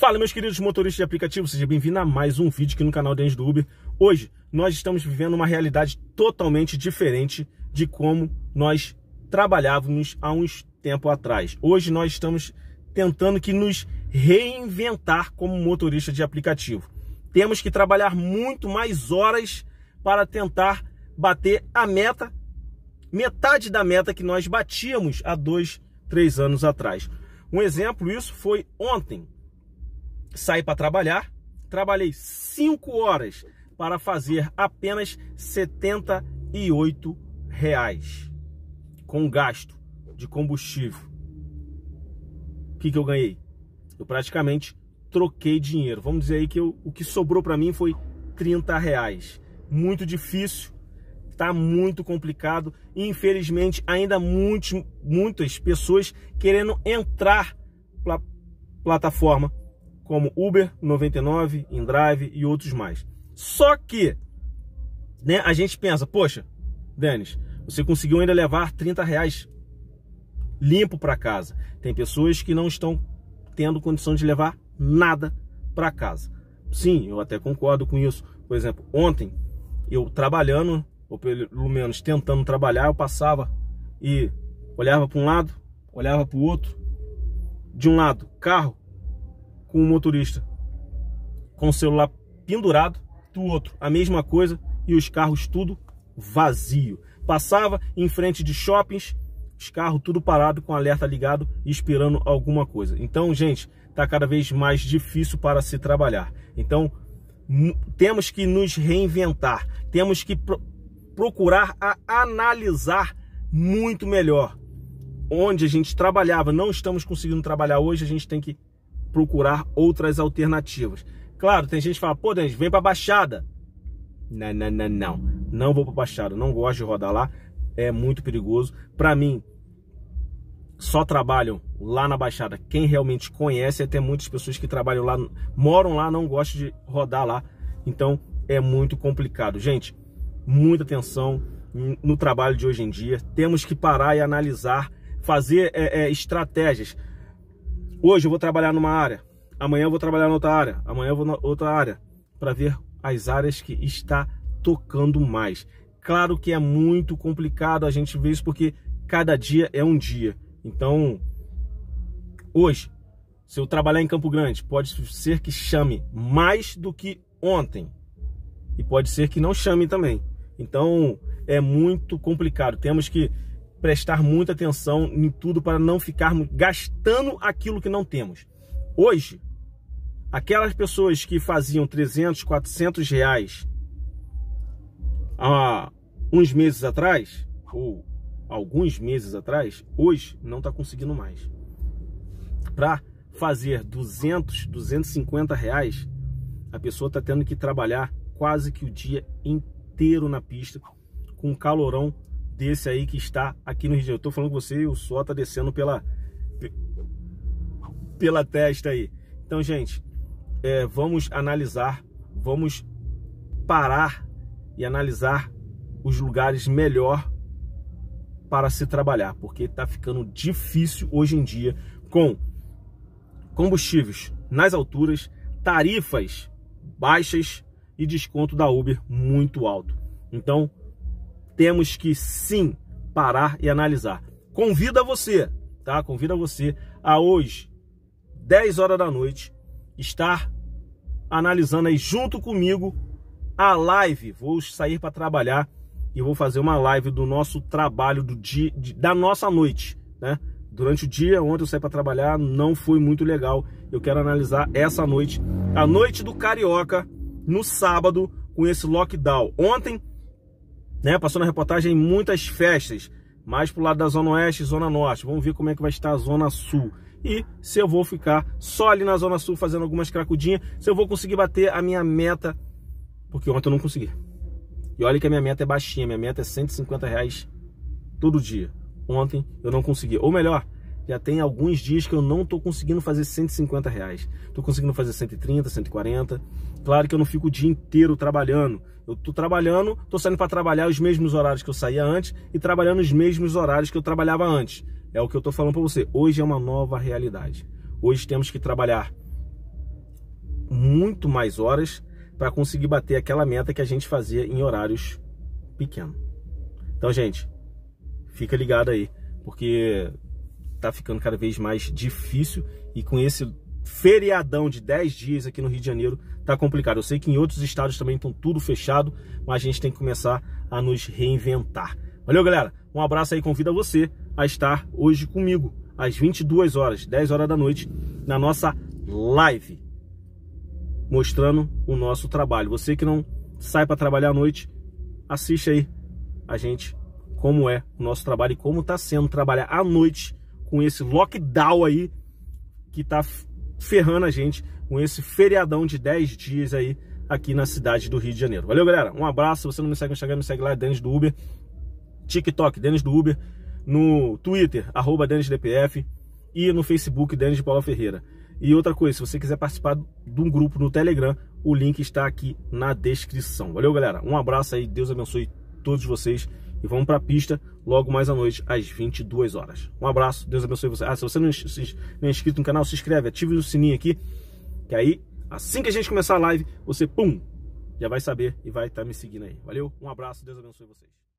Fala meus queridos motoristas de aplicativo, seja bem-vindo a mais um vídeo aqui no canal Dentro do Uber. Hoje nós estamos vivendo uma realidade totalmente diferente de como nós trabalhávamos há uns tempo atrás. Hoje nós estamos tentando que nos reinventar como motorista de aplicativo. Temos que trabalhar muito mais horas para tentar bater a meta, metade da meta que nós batíamos há dois, três anos atrás. Um exemplo, isso foi ontem saí para trabalhar, trabalhei 5 horas para fazer apenas 78 reais com gasto de combustível. O que, que eu ganhei? Eu praticamente troquei dinheiro. Vamos dizer aí que eu, o que sobrou para mim foi 30 reais. Muito difícil, tá muito complicado. E, infelizmente, ainda muitos, muitas pessoas querendo entrar pela plataforma como Uber 99, InDrive e outros mais. Só que, né, a gente pensa, poxa, Denis, você conseguiu ainda levar 30 reais limpo para casa. Tem pessoas que não estão tendo condição de levar nada para casa. Sim, eu até concordo com isso. Por exemplo, ontem eu trabalhando, ou pelo menos tentando trabalhar, eu passava e olhava para um lado, olhava para o outro. De um lado, carro, com o motorista com o celular pendurado do outro. A mesma coisa e os carros tudo vazio. Passava em frente de shoppings, os carros tudo parado com alerta ligado esperando alguma coisa. Então, gente, está cada vez mais difícil para se trabalhar. Então, temos que nos reinventar, temos que pro procurar a analisar muito melhor onde a gente trabalhava, não estamos conseguindo trabalhar hoje, a gente tem que procurar outras alternativas. Claro, tem gente que fala, pô, Denis, vem pra Baixada. Não, não, não, não. Não vou pra Baixada, não gosto de rodar lá, é muito perigoso. Para mim, só trabalham lá na Baixada quem realmente conhece, até muitas pessoas que trabalham lá, moram lá, não gostam de rodar lá. Então, é muito complicado. Gente, muita atenção no trabalho de hoje em dia. Temos que parar e analisar, fazer é, é, estratégias. Hoje eu vou trabalhar numa área, amanhã eu vou trabalhar em outra área, amanhã eu vou na outra área, para ver as áreas que está tocando mais. Claro que é muito complicado a gente ver isso porque cada dia é um dia. Então, hoje, se eu trabalhar em Campo Grande, pode ser que chame mais do que ontem. E pode ser que não chame também. Então, é muito complicado. Temos que prestar muita atenção em tudo para não ficarmos gastando aquilo que não temos. Hoje, aquelas pessoas que faziam 300, 400 reais há uns meses atrás, ou alguns meses atrás, hoje não está conseguindo mais. Para fazer 200, 250 reais, a pessoa está tendo que trabalhar quase que o dia inteiro na pista, com um calorão desse aí que está aqui no Rio Eu tô falando com você e o sol tá descendo pela, pela testa aí. Então, gente, é, vamos analisar, vamos parar e analisar os lugares melhor para se trabalhar, porque está ficando difícil hoje em dia com combustíveis nas alturas, tarifas baixas e desconto da Uber muito alto. Então, temos que sim parar e analisar. Convida você, tá? Convida você a hoje, 10 horas da noite, estar analisando aí junto comigo a live. Vou sair para trabalhar e vou fazer uma live do nosso trabalho do dia, de, da nossa noite, né? Durante o dia, ontem eu saí para trabalhar, não foi muito legal. Eu quero analisar essa noite, a noite do Carioca, no sábado, com esse lockdown. Ontem né? Passou na reportagem muitas festas, mais pro lado da Zona Oeste e Zona Norte. Vamos ver como é que vai estar a Zona Sul. E se eu vou ficar só ali na Zona Sul fazendo algumas cracudinhas, se eu vou conseguir bater a minha meta, porque ontem eu não consegui. E olha que a minha meta é baixinha, minha meta é 150 reais todo dia. Ontem eu não consegui. Ou melhor, já tem alguns dias que eu não estou conseguindo fazer 150 reais. Estou conseguindo fazer 130, 140. Claro que eu não fico o dia inteiro trabalhando. Eu estou trabalhando, estou saindo para trabalhar os mesmos horários que eu saía antes e trabalhando os mesmos horários que eu trabalhava antes. É o que eu estou falando para você. Hoje é uma nova realidade. Hoje temos que trabalhar muito mais horas para conseguir bater aquela meta que a gente fazia em horários pequenos. Então, gente, fica ligado aí, porque tá ficando cada vez mais difícil e com esse feriadão de 10 dias aqui no Rio de Janeiro tá complicado. Eu sei que em outros estados também estão tudo fechado, mas a gente tem que começar a nos reinventar. Valeu, galera. Um abraço aí, convido você a estar hoje comigo às 22 horas, 10 horas da noite, na nossa live mostrando o nosso trabalho. Você que não sai para trabalhar à noite, assiste aí a gente como é o nosso trabalho e como tá sendo trabalhar à noite com esse lockdown aí que tá ferrando a gente com esse feriadão de 10 dias aí aqui na cidade do Rio de Janeiro. Valeu, galera. Um abraço. Se você não me segue no Instagram, me segue lá, Denis do Uber. TikTok, Denis do Uber. No Twitter, arroba DenisDPF. E no Facebook, Denis de Paula Ferreira. E outra coisa, se você quiser participar de um grupo no Telegram, o link está aqui na descrição. Valeu, galera. Um abraço aí. Deus abençoe todos vocês. E vamos para a pista logo mais à noite, às 22 horas. Um abraço, Deus abençoe você. Ah, se você não, é se, não é inscrito no canal, se inscreve, ative o sininho aqui, que aí, assim que a gente começar a live, você, pum, já vai saber e vai estar tá me seguindo aí. Valeu, um abraço, Deus abençoe vocês.